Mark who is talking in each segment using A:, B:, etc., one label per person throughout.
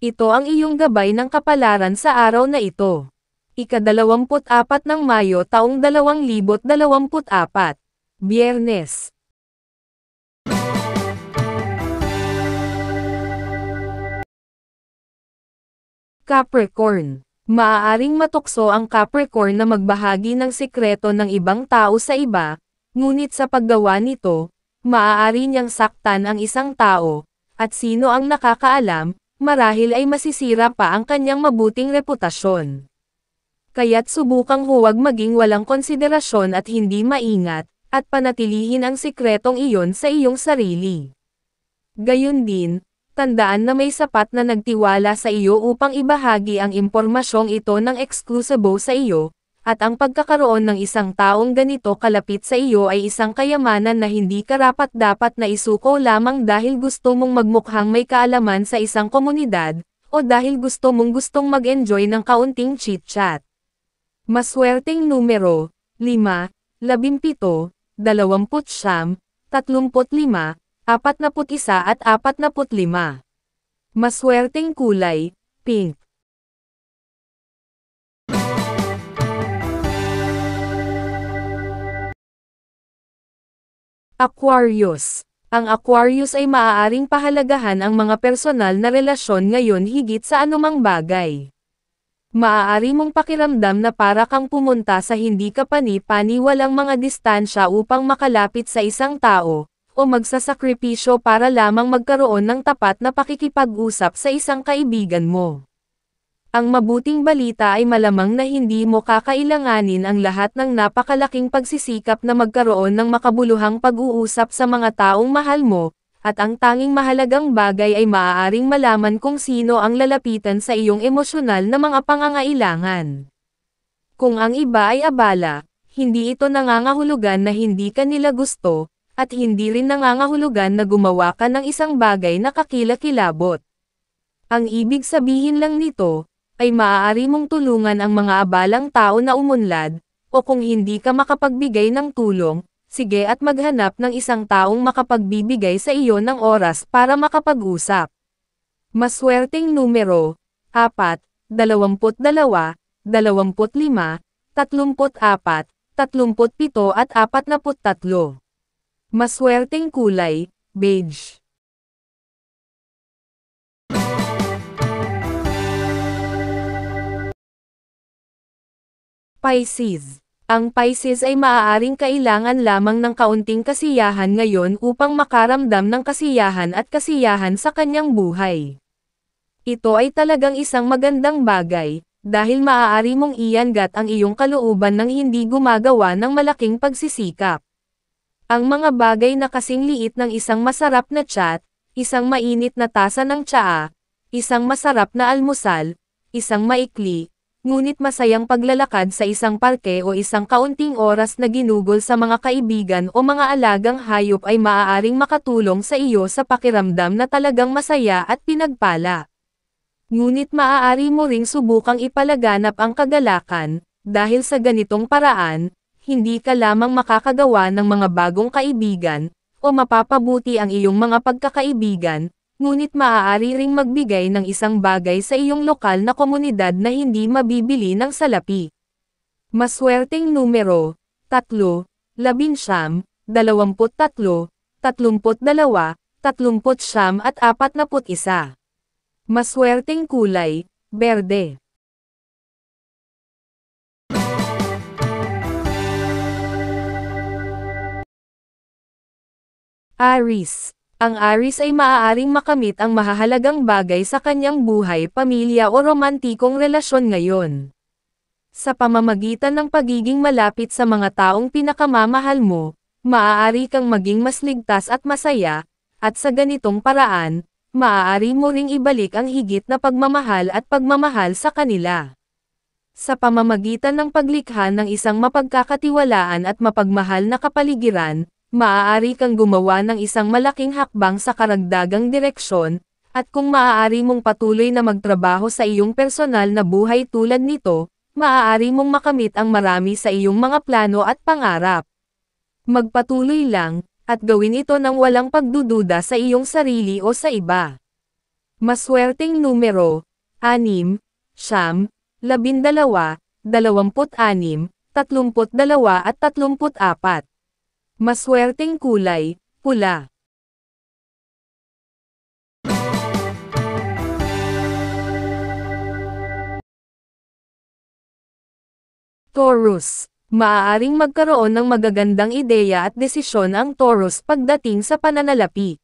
A: Ito ang iyong gabay ng kapalaran sa araw na ito. Ika-24 ng Mayo taong 2024. Biyernes. Capricorn. Maaaring matukso ang Capricorn na magbahagi ng sikreto ng ibang tao sa iba, ngunit sa paggawa nito, maaari niyang saktan ang isang tao, at sino ang nakakaalam, marahil ay masisira pa ang kanyang mabuting reputasyon. Kaya't subukang huwag maging walang konsiderasyon at hindi maingat, at panatilihin ang sikretong iyon sa iyong sarili. Gayun din, tandaan na may sapat na nagtiwala sa iyo upang ibahagi ang impormasyong ito ng eksklusibo sa iyo, at ang pagkakaroon ng isang taong ganito kalapit sa iyo ay isang kayamanan na hindi karapat dapat na isuko lamang dahil gusto mong magmukhang may kaalaman sa isang komunidad, o dahil gusto mong gustong mag-enjoy ng kaunting chit-chat. Maswerteng numero, 5, 17, 29, 35, 41 at 45. Maswerteng kulay, pink. Aquarius Ang Aquarius ay maaaring pahalagahan ang mga personal na relasyon ngayon higit sa anumang bagay. Maaari mong pakiramdam na para kang pumunta sa hindi ka pani-pani walang mga distansya upang makalapit sa isang tao, o magsasakripisyo para lamang magkaroon ng tapat na pakikipag-usap sa isang kaibigan mo. Ang mabuting balita ay malamang na hindi mo kakailanganin ang lahat ng napakalaking pagsisikap na magkaroon ng makabuluhang pag-uusap sa mga taong mahal mo, at ang tanging mahalagang bagay ay maaaring malaman kung sino ang lalapitan sa iyong emosyonal na mga pangangailangan. Kung ang iba ay abala, hindi ito nangangahulugan na hindi ka nila gusto, at hindi rin nangangahulugan na gumawa ka ng isang bagay na kakilakilabot. Ang ibig sabihin lang nito, ay maaari mong tulungan ang mga abalang tao na umunlad, o kung hindi ka makapagbigay ng tulong, sige at maghanap ng isang taong makapagbibigay sa iyo ng oras para makapag-usap. Maswerteng numero, 4, 22, 25, 34, 37 at 43. Maswerteng kulay, beige. Pisces. Ang Pisces ay maaaring kailangan lamang ng kaunting kasiyahan ngayon upang makaramdam ng kasiyahan at kasiyahan sa kanyang buhay. Ito ay talagang isang magandang bagay, dahil maaari mong iangat ang iyong kalooban ng hindi gumagawa ng malaking pagsisikap. Ang mga bagay na kasing liit ng isang masarap na chat, isang mainit na tasa ng tsaa, isang masarap na almusal, isang maikli, ngunit masayang paglalakad sa isang parke o isang kaunting oras na ginugol sa mga kaibigan o mga alagang hayop ay maaaring makatulong sa iyo sa pakiramdam na talagang masaya at pinagpala. Ngunit maaari mo ring subukang ipalaganap ang kagalakan, dahil sa ganitong paraan, hindi ka lamang makakagawa ng mga bagong kaibigan, o mapapabuti ang iyong mga pagkakaibigan, ngunit maaari ring magbigay ng isang bagay sa iyong lokal na komunidad na hindi mabibili ng salapi. Maswerteng numero, 3, 11, 23, 32, 30 at 41. Maswerteng kulay, berde. Aris ang Aris ay maaaring makamit ang mahahalagang bagay sa kanyang buhay, pamilya o romantikong relasyon ngayon. Sa pamamagitan ng pagiging malapit sa mga taong pinakamamahal mo, maaari kang maging mas ligtas at masaya, at sa ganitong paraan, maaari mo ring ibalik ang higit na pagmamahal at pagmamahal sa kanila. Sa pamamagitan ng paglikha ng isang mapagkakatiwalaan at mapagmahal na kapaligiran, maaari kang gumawa ng isang malaking hakbang sa karagdagang direksyon, at kung maaari mong patuloy na magtrabaho sa iyong personal na buhay tulad nito, maaari mong makamit ang marami sa iyong mga plano at pangarap. Magpatuloy lang, at gawin ito ng walang pagdududa sa iyong sarili o sa iba. Maswerteng numero, 6, siyam, labindalawa, dalawamput-anim, tatlumput-dalawa at tatlumput-apat. Maswerteng kulay, pula. Taurus. Maaaring magkaroon ng magagandang ideya at desisyon ang Taurus pagdating sa pananalapi.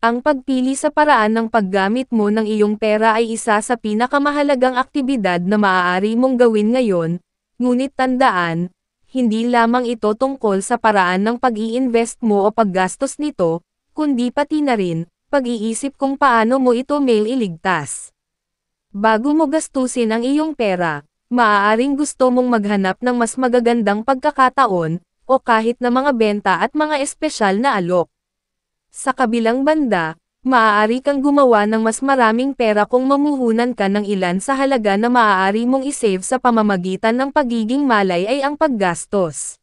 A: Ang pagpili sa paraan ng paggamit mo ng iyong pera ay isa sa pinakamahalagang aktibidad na maaari mong gawin ngayon, ngunit tandaan, hindi lamang ito tungkol sa paraan ng pag-i-invest mo o paggastos nito, kundi pati na rin, pag-iisip kung paano mo ito mail iligtas. Bago mo gastusin ang iyong pera, maaaring gusto mong maghanap ng mas magagandang pagkakataon, o kahit na mga benta at mga espesyal na alok. Sa kabilang banda, maaari kang gumawa ng mas maraming pera kung mamuhunan ka ng ilan sa halaga na maaari mong isave sa pamamagitan ng pagiging malay ay ang paggastos.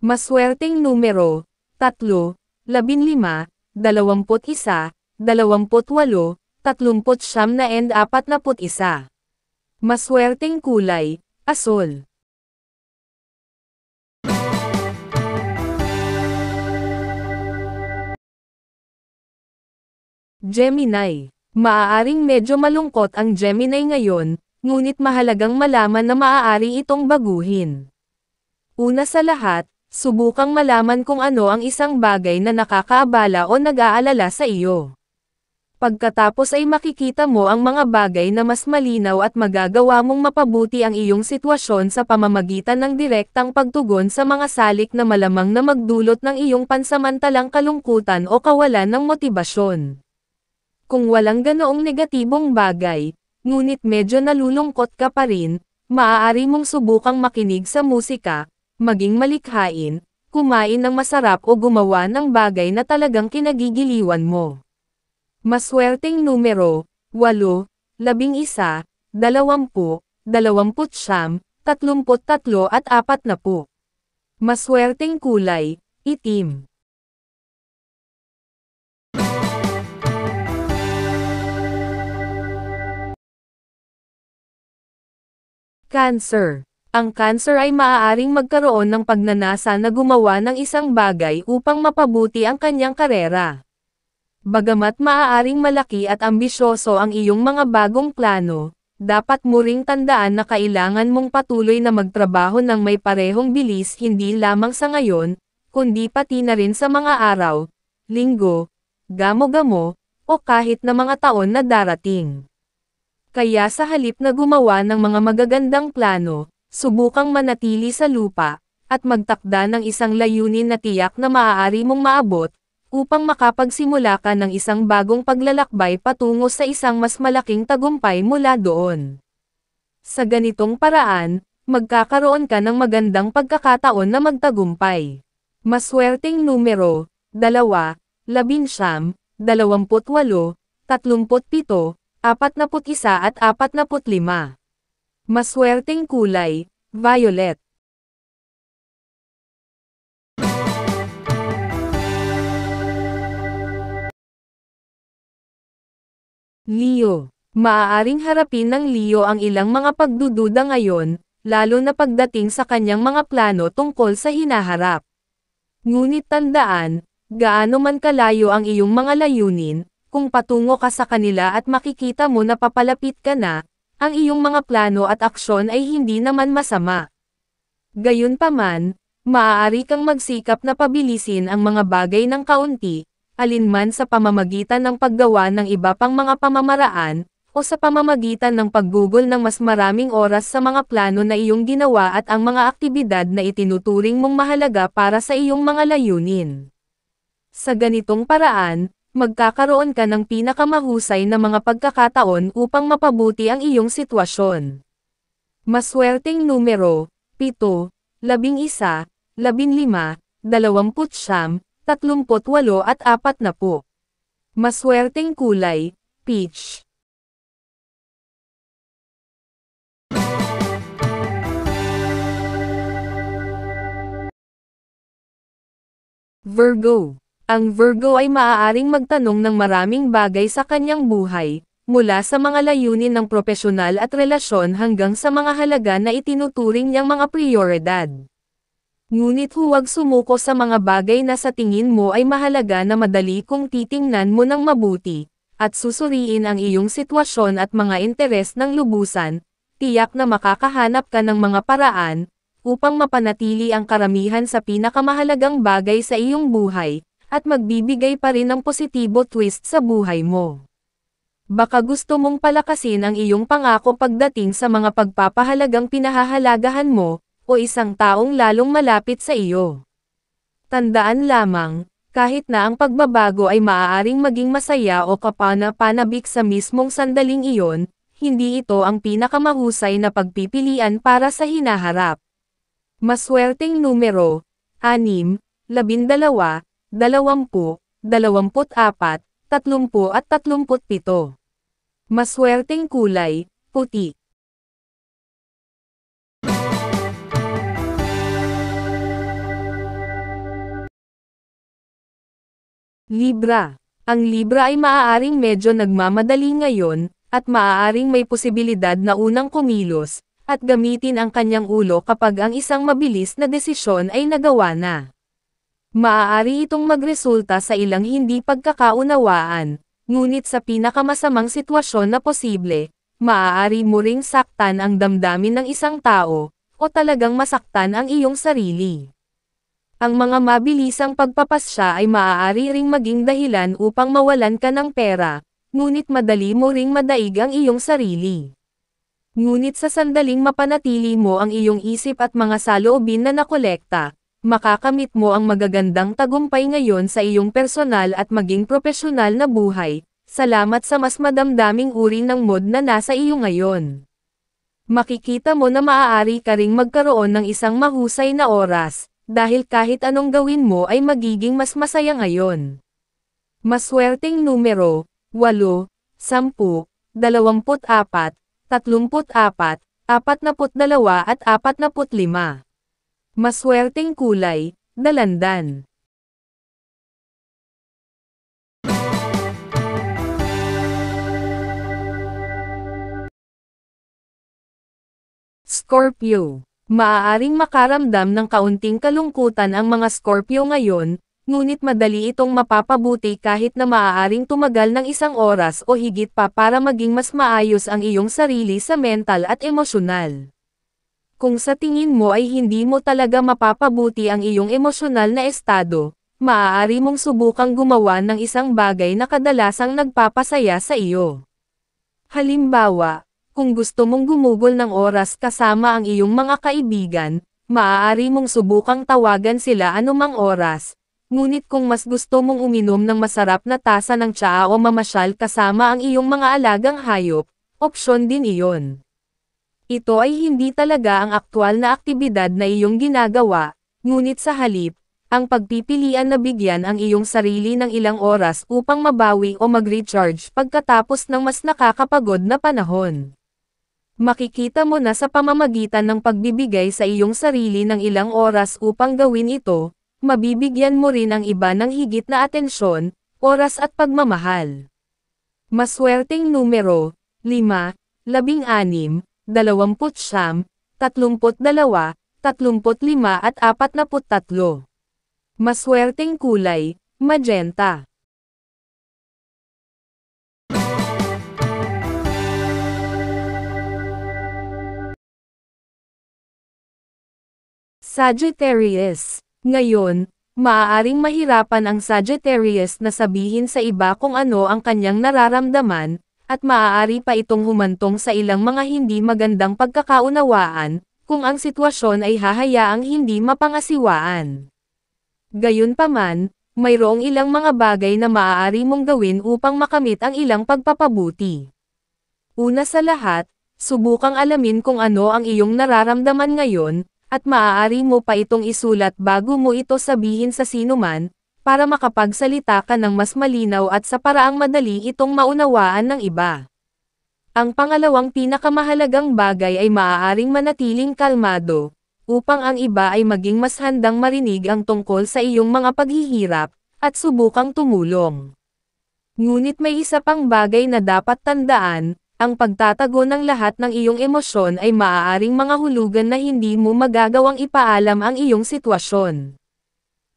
A: Maswerteng numero, 3, 15, 21, 28, na and 41. Maswerteng kulay, asol. Gemini. Maaaring medyo malungkot ang Gemini ngayon, ngunit mahalagang malaman na maaari itong baguhin. Una sa lahat, subukang malaman kung ano ang isang bagay na nakakaabala o nag-aalala sa iyo. Pagkatapos ay makikita mo ang mga bagay na mas malinaw at magagawa mong mapabuti ang iyong sitwasyon sa pamamagitan ng direktang pagtugon sa mga salik na malamang na magdulot ng iyong pansamantalang kalungkutan o kawalan ng motibasyon. Kung walang ganoong negatibong bagay, ngunit medyo nalulungkot ka pa rin, maaari mong subukang makinig sa musika, maging malikhain, kumain ng masarap o gumawa ng bagay na talagang kinagigiliwan mo. Maswerteng numero, 8, 11, 20, 20 33 at 40. Maswerteng kulay, itim. Cancer. Ang cancer ay maaaring magkaroon ng pagnanasa na gumawa ng isang bagay upang mapabuti ang kanyang karera. Bagamat maaaring malaki at ambisyoso ang iyong mga bagong plano, dapat mo ring tandaan na kailangan mong patuloy na magtrabaho ng may parehong bilis hindi lamang sa ngayon, kundi pati na rin sa mga araw, linggo, gamo-gamo, o kahit na mga taon na darating. Kaya sa halip na gumawa ng mga magagandang plano, subukang manatili sa lupa, at magtakda ng isang layunin na tiyak na maaari mong maabot, upang makapagsimula ka ng isang bagong paglalakbay patungo sa isang mas malaking tagumpay mula doon. Sa ganitong paraan, magkakaroon ka ng magandang pagkakataon na magtagumpay. Maswerteng numero, 2, 11, 28, 37, 41 at 45. Maswerteng kulay, violet. Leo. Maaaring harapin ng Leo ang ilang mga pagdududa ngayon, lalo na pagdating sa kanyang mga plano tungkol sa hinaharap. Ngunit tandaan, gaano man kalayo ang iyong mga layunin, kung patungo ka sa kanila at makikita mo na papalapit ka na, ang iyong mga plano at aksyon ay hindi naman masama. Gayunpaman, maaari kang magsikap na pabilisin ang mga bagay ng kaunti, alinman sa pamamagitan ng paggawa ng iba pang mga pamamaraan, o sa pamamagitan ng paggugol ng mas maraming oras sa mga plano na iyong ginawa at ang mga aktibidad na itinuturing mong mahalaga para sa iyong mga layunin. Sa ganitong paraan, magkakaroon ka ng pinakamahusay na mga pagkakataon upang mapabuti ang iyong sitwasyon. Maswerteng numero, 7, 11, 15, 29, 38 at 40. Maswerteng kulay, peach. Virgo ang Virgo ay maaaring magtanong ng maraming bagay sa kanyang buhay, mula sa mga layunin ng profesional at relasyon hanggang sa mga halaga na itinuturing niyang mga prioridad. Ngunit huwag sumuko sa mga bagay na sa tingin mo ay mahalaga na madali kung titingnan mo ng mabuti, at susuriin ang iyong sitwasyon at mga interes ng lubusan, tiyak na makakahanap ka ng mga paraan, upang mapanatili ang karamihan sa pinakamahalagang bagay sa iyong buhay, at magbibigay pa rin ng positibo twist sa buhay mo. Baka gusto mong palakasin ang iyong pangako pagdating sa mga pagpapahalagang pinahahalagahan mo, o isang taong lalong malapit sa iyo. Tandaan lamang, kahit na ang pagbabago ay maaaring maging masaya o kapana-panabik sa mismong sandaling iyon, hindi ito ang pinakamahusay na pagpipilian para sa hinaharap. Maswerteng numero, 6, 12, dalawampu, dalawamput apat, tatlumpu at tatlumput pito. Maswerteng kulay, puti. Libra. Ang Libra ay maaaring medyo nagmamadali ngayon, at maaaring may posibilidad na unang kumilos, at gamitin ang kanyang ulo kapag ang isang mabilis na desisyon ay nagawa na. Maaari itong magresulta sa ilang hindi pagkakaunawaan, ngunit sa pinakamasamang sitwasyon na posible, maaari mo ring saktan ang damdamin ng isang tao, o talagang masaktan ang iyong sarili. Ang mga mabilisang pagpapasya ay maaari ring maging dahilan upang mawalan ka ng pera, ngunit madali mo ring madaig ang iyong sarili. Ngunit sa sandaling mapanatili mo ang iyong isip at mga saloobin na nakolekta, makakamit mo ang magagandang tagumpay ngayon sa iyong personal at maging propesyonal na buhay. Salamat sa mas madamdaming uri ng mod na nasa iyo ngayon. Makikita mo na maaari ka ring magkaroon ng isang mahusay na oras, dahil kahit anong gawin mo ay magiging mas masaya ngayon. Maswerteng numero, 8, 10, 24, 34, 42 at 45. Maswerteng kulay, dalandan. Scorpio. Maaaring makaramdam ng kaunting kalungkutan ang mga Scorpio ngayon, ngunit madali itong mapapabuti kahit na maaaring tumagal ng isang oras o higit pa para maging mas maayos ang iyong sarili sa mental at emosyonal. Kung sa tingin mo ay hindi mo talaga mapapabuti ang iyong emosyonal na estado, maaari mong subukang gumawa ng isang bagay na kadalasang nagpapasaya sa iyo. Halimbawa, kung gusto mong gumugol ng oras kasama ang iyong mga kaibigan, maaari mong subukang tawagan sila anumang oras. Ngunit kung mas gusto mong uminom ng masarap na tasa ng tsaa o mamasyal kasama ang iyong mga alagang hayop, opsyon din iyon. Ito ay hindi talaga ang aktwal na aktibidad na iyong ginagawa, ngunit sa halip, ang pagpipilian na bigyan ang iyong sarili ng ilang oras upang mabawi o mag-recharge pagkatapos ng mas nakakapagod na panahon. Makikita mo na sa pamamagitan ng pagbibigay sa iyong sarili ng ilang oras upang gawin ito, mabibigyan mo rin ang iba ng higit na atensyon, oras at pagmamahal. Maswerteng numero, 5, 16, 29, 32, 35 at 43. Maswerteng kulay, magenta. Sagittarius. Ngayon, maaaring mahirapan ang Sagittarius na sabihin sa iba kung ano ang kanyang nararamdaman, at maaari pa itong humantong sa ilang mga hindi magandang pagkakaunawaan, kung ang sitwasyon ay hahayaang hindi mapangasiwaan. Gayunpaman, mayroong ilang mga bagay na maaari mong gawin upang makamit ang ilang pagpapabuti. Una sa lahat, subukang alamin kung ano ang iyong nararamdaman ngayon, at maaari mo pa itong isulat bago mo ito sabihin sa sinuman, para makapagsalita ka ng mas malinaw at sa paraang madali itong maunawaan ng iba. Ang pangalawang pinakamahalagang bagay ay maaaring manatiling kalmado, upang ang iba ay maging mas handang marinig ang tungkol sa iyong mga paghihirap, at subukang tumulong. Ngunit may isa pang bagay na dapat tandaan, ang pagtatago ng lahat ng iyong emosyon ay maaaring mga hulugan na hindi mo magagawang ipaalam ang iyong sitwasyon.